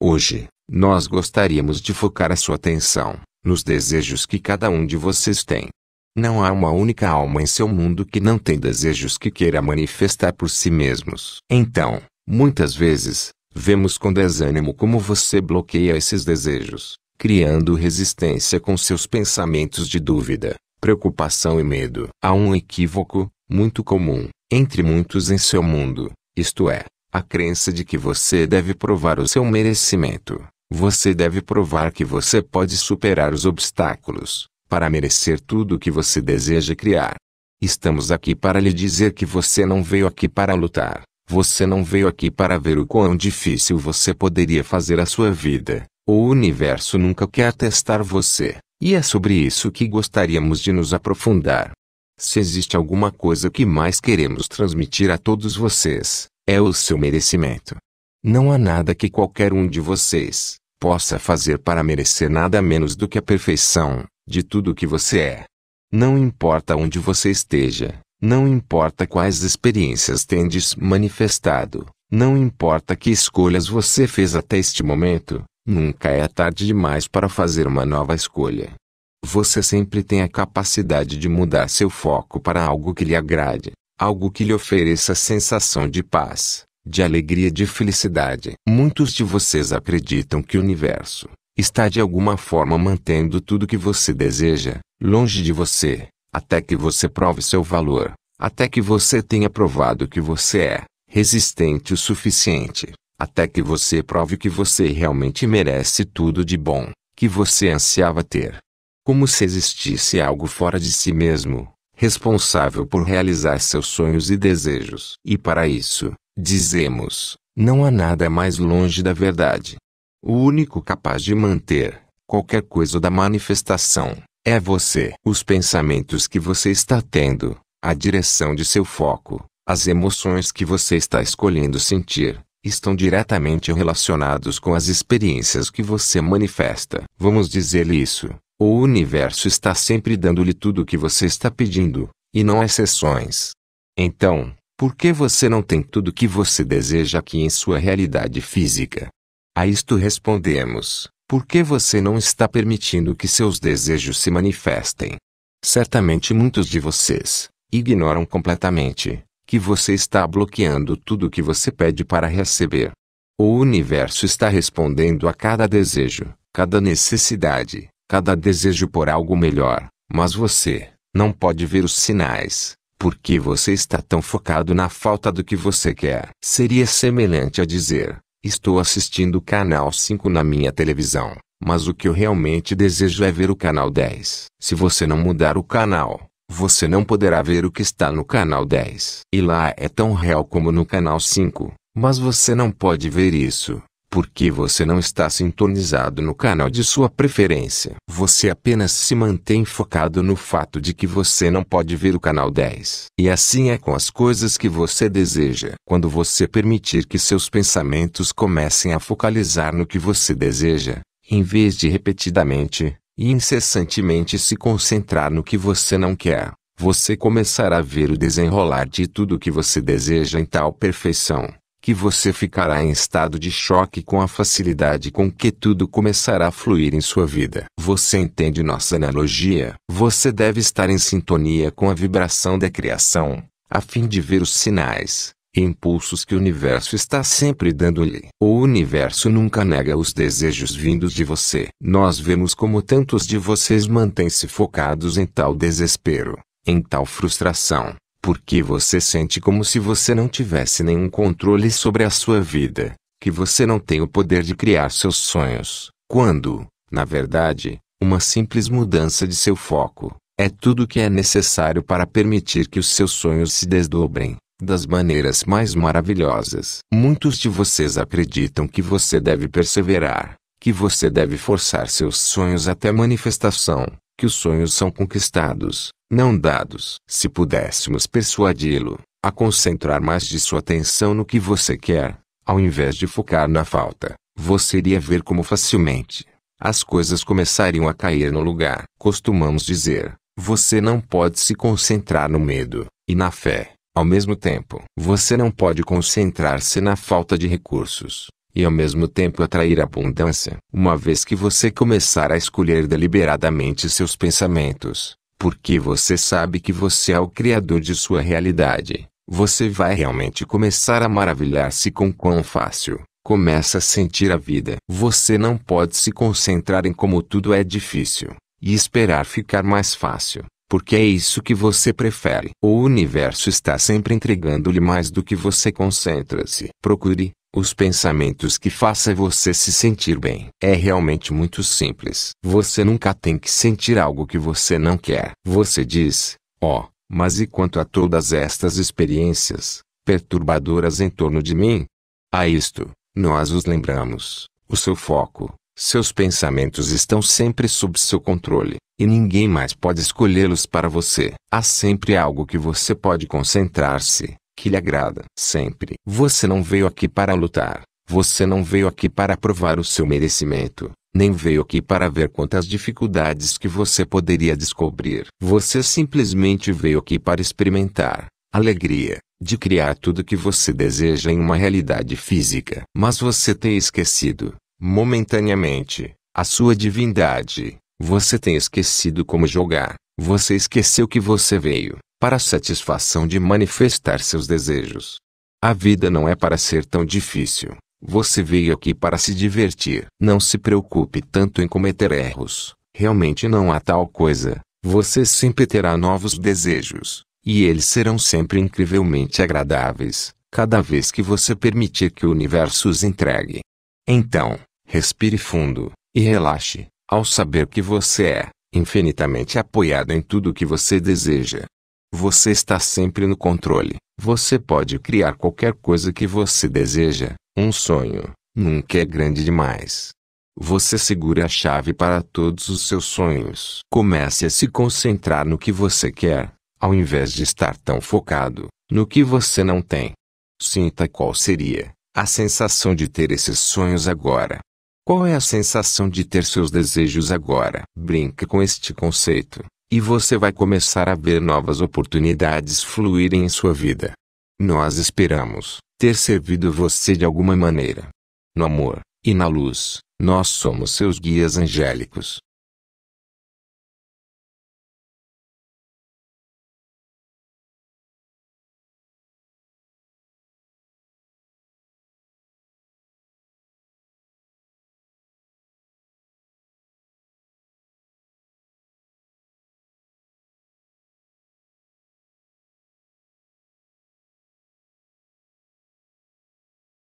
Hoje, nós gostaríamos de focar a sua atenção nos desejos que cada um de vocês tem. Não há uma única alma em seu mundo que não tem desejos que queira manifestar por si mesmos. Então, muitas vezes, vemos com desânimo como você bloqueia esses desejos, criando resistência com seus pensamentos de dúvida, preocupação e medo. Há um equívoco, muito comum, entre muitos em seu mundo, isto é, a crença de que você deve provar o seu merecimento. Você deve provar que você pode superar os obstáculos para merecer tudo o que você deseja criar. Estamos aqui para lhe dizer que você não veio aqui para lutar. Você não veio aqui para ver o quão difícil você poderia fazer a sua vida. O universo nunca quer testar você, e é sobre isso que gostaríamos de nos aprofundar. Se existe alguma coisa que mais queremos transmitir a todos vocês, é o seu merecimento. Não há nada que qualquer um de vocês possa fazer para merecer nada menos do que a perfeição de tudo o que você é. Não importa onde você esteja, não importa quais experiências tendes manifestado, não importa que escolhas você fez até este momento, nunca é tarde demais para fazer uma nova escolha. Você sempre tem a capacidade de mudar seu foco para algo que lhe agrade, algo que lhe ofereça sensação de paz, de alegria, de felicidade. Muitos de vocês acreditam que o universo está de alguma forma mantendo tudo que você deseja, longe de você, até que você prove seu valor, até que você tenha provado que você é resistente o suficiente, até que você prove que você realmente merece tudo de bom que você ansiava ter. Como se existisse algo fora de si mesmo, responsável por realizar seus sonhos e desejos. E para isso, dizemos, não há nada mais longe da verdade. O único capaz de manter qualquer coisa da manifestação é você. Os pensamentos que você está tendo, a direção de seu foco, as emoções que você está escolhendo sentir, estão diretamente relacionados com as experiências que você manifesta. Vamos dizer isso. O universo está sempre dando-lhe tudo o que você está pedindo, e não exceções. Então, por que você não tem tudo o que você deseja aqui em sua realidade física? A isto respondemos: por que você não está permitindo que seus desejos se manifestem? Certamente muitos de vocês ignoram completamente que você está bloqueando tudo o que você pede para receber. O universo está respondendo a cada desejo, cada necessidade, cada desejo por algo melhor, mas você não pode ver os sinais, porque você está tão focado na falta do que você quer. Seria semelhante a dizer: Estou assistindo o canal 5 na minha televisão, mas o que eu realmente desejo é ver o canal 10. Se você não mudar o canal, você não poderá ver o que está no canal 10. E lá é tão real como no canal 5, mas você não pode ver isso porque você não está sintonizado no canal de sua preferência. Você apenas se mantém focado no fato de que você não pode ver o canal 10. E assim é com as coisas que você deseja. Quando você permitir que seus pensamentos comecem a focalizar no que você deseja, em vez de repetidamente e incessantemente se concentrar no que você não quer, você começará a ver o desenrolar de tudo o que você deseja em tal perfeição que você ficará em estado de choque com a facilidade com que tudo começará a fluir em sua vida. Você entende nossa analogia? Você deve estar em sintonia com a vibração da criação, a fim de ver os sinais e impulsos que o universo está sempre dando-lhe. O universo nunca nega os desejos vindos de você. Nós vemos como tantos de vocês mantêm-se focados em tal desespero, em tal frustração porque você sente como se você não tivesse nenhum controle sobre a sua vida, que você não tem o poder de criar seus sonhos, quando, na verdade, uma simples mudança de seu foco é tudo que é necessário para permitir que os seus sonhos se desdobrem das maneiras mais maravilhosas. Muitos de vocês acreditam que você deve perseverar, que você deve forçar seus sonhos até manifestação, que os sonhos são conquistados, não dados. Se pudéssemos persuadi-lo a concentrar mais de sua atenção no que você quer, ao invés de focar na falta, você iria ver como facilmente as coisas começariam a cair no lugar. Costumamos dizer: você não pode se concentrar no medo e na fé. Ao mesmo tempo, você não pode concentrar-se na falta de recursos e ao mesmo tempo atrair abundância. Uma vez que você começar a escolher deliberadamente seus pensamentos, porque você sabe que você é o criador de sua realidade, você vai realmente começar a maravilhar-se com quão fácil começa a sentir a vida. Você não pode se concentrar em como tudo é difícil e esperar ficar mais fácil, porque é isso que você prefere. O universo está sempre entregando-lhe mais do que você concentra-se. Procure os pensamentos que faça você se sentir bem. É realmente muito simples. Você nunca tem que sentir algo que você não quer. Você diz, ó, oh, mas e quanto a todas estas experiências, perturbadoras em torno de mim? A isto, nós os lembramos. O seu foco, seus pensamentos estão sempre sob seu controle, e ninguém mais pode escolhê-los para você. Há sempre algo que você pode concentrar-se, que lhe agrada. Sempre. Você não veio aqui para lutar. Você não veio aqui para provar o seu merecimento, nem veio aqui para ver quantas dificuldades que você poderia descobrir. Você simplesmente veio aqui para experimentar alegria de criar tudo que você deseja em uma realidade física. Mas você tem esquecido, momentaneamente, a sua divindade. Você tem esquecido como jogar, você esqueceu que você veio para a satisfação de manifestar seus desejos. A vida não é para ser tão difícil. Você veio aqui para se divertir. Não se preocupe tanto em cometer erros. Realmente não há tal coisa. Você sempre terá novos desejos, e eles serão sempre incrivelmente agradáveis, cada vez que você permitir que o universo os entregue. Então, respire fundo e relaxe, ao saber que você é infinitamente apoiado em tudo o que você deseja. Você está sempre no controle. Você pode criar qualquer coisa que você deseja. Um sonho nunca é grande demais. Você segura a chave para todos os seus sonhos. Comece a se concentrar no que você quer, ao invés de estar tão focado no que você não tem. Sinta qual seria a sensação de ter esses sonhos agora. Qual é a sensação de ter seus desejos agora? Brinque com este conceito, e você vai começar a ver novas oportunidades fluírem em sua vida. Nós esperamos ter servido você de alguma maneira. No amor e na luz, nós somos seus guias angélicos.